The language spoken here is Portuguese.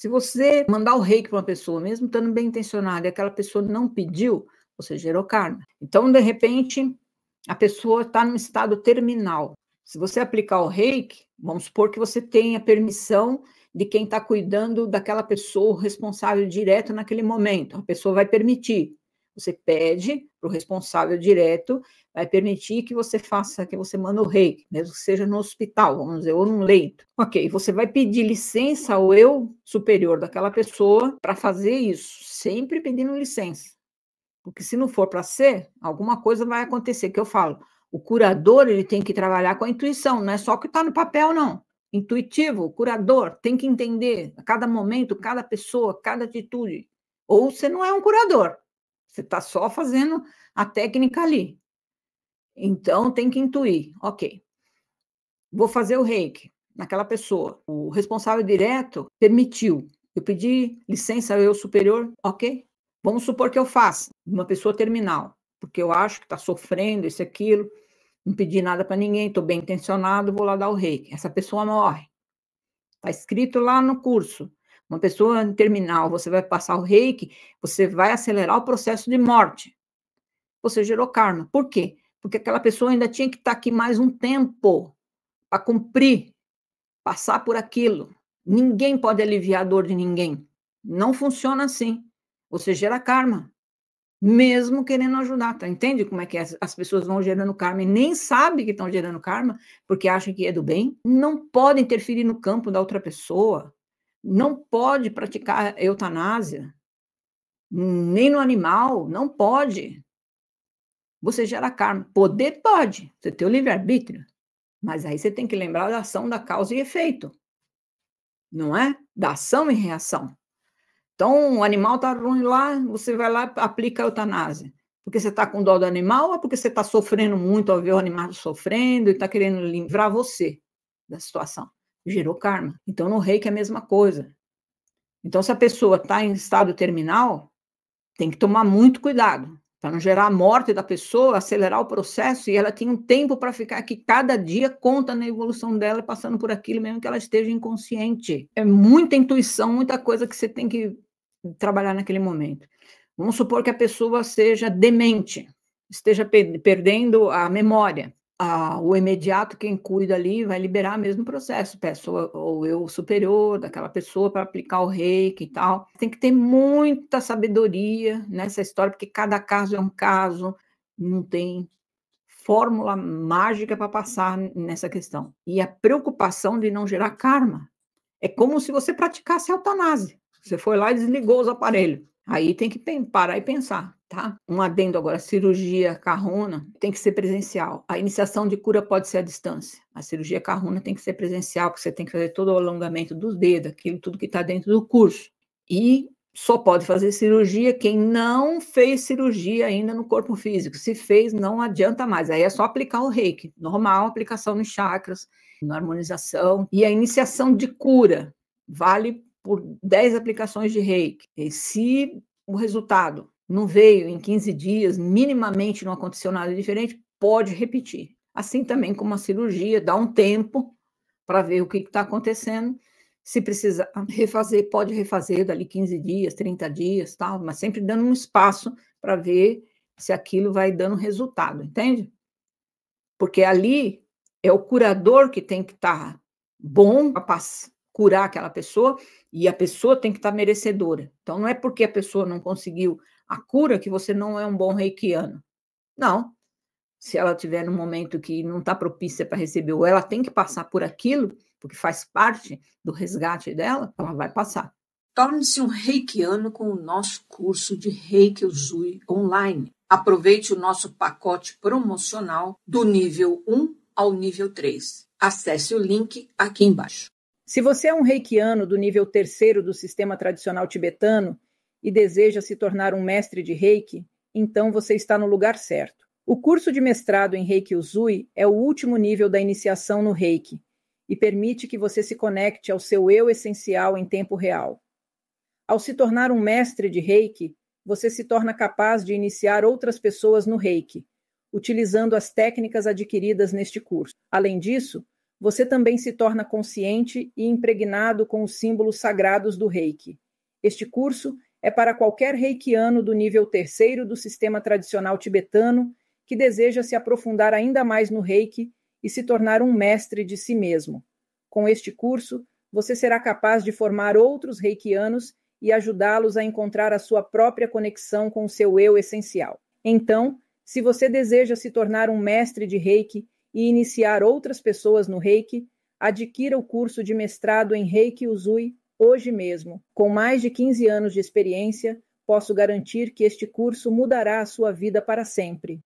Se você mandar o reiki para uma pessoa, mesmo estando bem intencionada, e aquela pessoa não pediu, você gerou karma. Então, de repente, a pessoa está num estado terminal. Se você aplicar o reiki, vamos supor que você tenha permissão de quem está cuidando daquela pessoa responsável direto naquele momento. A pessoa vai permitir. Você pede para o responsável direto vai permitir que você faça, que você manda o rei, mesmo né? que seja no hospital, vamos dizer, ou num leito. Ok, você vai pedir licença ao eu superior daquela pessoa para fazer isso, sempre pedindo licença. Porque se não for para ser, alguma coisa vai acontecer, que eu falo. O curador, ele tem que trabalhar com a intuição, não é só o que está no papel, não. Intuitivo, curador, tem que entender a cada momento, cada pessoa, cada atitude. Ou você não é um curador, você está só fazendo a técnica ali. Então, tem que intuir, ok, vou fazer o reiki naquela pessoa. O responsável direto permitiu. Eu pedi licença, eu superior, ok. Vamos supor que eu faça, uma pessoa terminal, porque eu acho que está sofrendo isso, aquilo, não pedi nada para ninguém, estou bem intencionado, vou lá dar o reiki. Essa pessoa morre. Está escrito lá no curso. Uma pessoa terminal, você vai passar o reiki, você vai acelerar o processo de morte. Você gerou karma. Por quê? porque aquela pessoa ainda tinha que estar tá aqui mais um tempo para cumprir, passar por aquilo. Ninguém pode aliviar a dor de ninguém. Não funciona assim. Você gera karma, mesmo querendo ajudar. Tá? Entende como é que é? as pessoas vão gerando karma e nem sabem que estão gerando karma, porque acham que é do bem? Não pode interferir no campo da outra pessoa. Não pode praticar eutanásia, nem no animal, não pode você gera karma. Poder pode, você tem o livre-arbítrio. Mas aí você tem que lembrar da ação da causa e efeito. Não é? Da ação e reação. Então, o animal está ruim lá, você vai lá aplica a eutanásia. Porque você está com dó do animal ou porque você está sofrendo muito ao ver o animal sofrendo e está querendo livrar você da situação? Gerou karma. Então, no reiki é a mesma coisa. Então, se a pessoa está em estado terminal, tem que tomar muito cuidado para não gerar a morte da pessoa, acelerar o processo, e ela tem um tempo para ficar aqui. Cada dia conta na evolução dela, passando por aquilo, mesmo que ela esteja inconsciente. É muita intuição, muita coisa que você tem que trabalhar naquele momento. Vamos supor que a pessoa seja demente, esteja perdendo a memória o imediato, quem cuida ali, vai liberar mesmo o processo, pessoa ou eu superior daquela pessoa para aplicar o reiki e tal. Tem que ter muita sabedoria nessa história, porque cada caso é um caso, não tem fórmula mágica para passar nessa questão. E a preocupação de não gerar karma. É como se você praticasse a eutanase. Você foi lá e desligou os aparelhos. Aí tem que parar e pensar. Tá? Um adendo agora, cirurgia carruna tem que ser presencial. A iniciação de cura pode ser à distância. A cirurgia carruna tem que ser presencial, porque você tem que fazer todo o alongamento dos dedos, aquilo tudo que está dentro do curso. E só pode fazer cirurgia quem não fez cirurgia ainda no corpo físico. Se fez, não adianta mais. Aí é só aplicar o reiki, normal, aplicação nos chakras, na harmonização. E a iniciação de cura vale por 10 aplicações de reiki. E se o resultado não veio em 15 dias, minimamente não aconteceu nada diferente, pode repetir. Assim também como a cirurgia, dá um tempo para ver o que está acontecendo. Se precisar refazer, pode refazer dali 15 dias, 30 dias, tal, mas sempre dando um espaço para ver se aquilo vai dando resultado, entende? Porque ali é o curador que tem que estar tá bom para curar aquela pessoa e a pessoa tem que estar tá merecedora. Então não é porque a pessoa não conseguiu a cura que você não é um bom reikiano. Não. Se ela tiver num momento que não está propícia para receber, ou ela tem que passar por aquilo, porque faz parte do resgate dela, ela vai passar. Torne-se um reikiano com o nosso curso de Reiki Usui online. Aproveite o nosso pacote promocional do nível 1 ao nível 3. Acesse o link aqui embaixo. Se você é um reikiano do nível terceiro do sistema tradicional tibetano e deseja se tornar um mestre de reiki, então você está no lugar certo. O curso de mestrado em Reiki Usui é o último nível da iniciação no reiki e permite que você se conecte ao seu eu essencial em tempo real. Ao se tornar um mestre de reiki, você se torna capaz de iniciar outras pessoas no reiki, utilizando as técnicas adquiridas neste curso. Além disso, você também se torna consciente e impregnado com os símbolos sagrados do reiki. Este curso é para qualquer reikiano do nível terceiro do sistema tradicional tibetano que deseja se aprofundar ainda mais no reiki e se tornar um mestre de si mesmo. Com este curso, você será capaz de formar outros reikianos e ajudá-los a encontrar a sua própria conexão com o seu eu essencial. Então, se você deseja se tornar um mestre de reiki e iniciar outras pessoas no reiki, adquira o curso de mestrado em Reiki Usui Hoje mesmo, com mais de 15 anos de experiência, posso garantir que este curso mudará a sua vida para sempre.